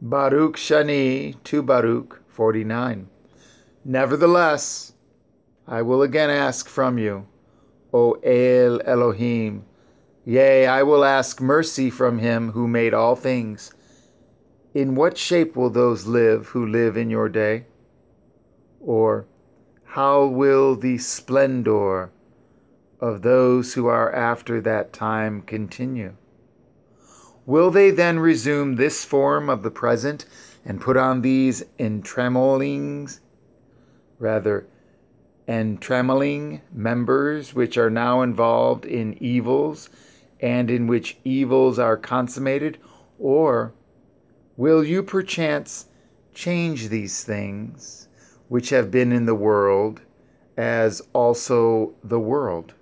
Baruch Shani to Baruch 49. Nevertheless, I will again ask from you, O El Elohim. Yea, I will ask mercy from him who made all things. In what shape will those live who live in your day? Or, how will the splendor of those who are after that time continue? Will they then resume this form of the present and put on these entremolings, rather, entrammeling members which are now involved in evils and in which evils are consummated? Or will you perchance change these things which have been in the world as also the world?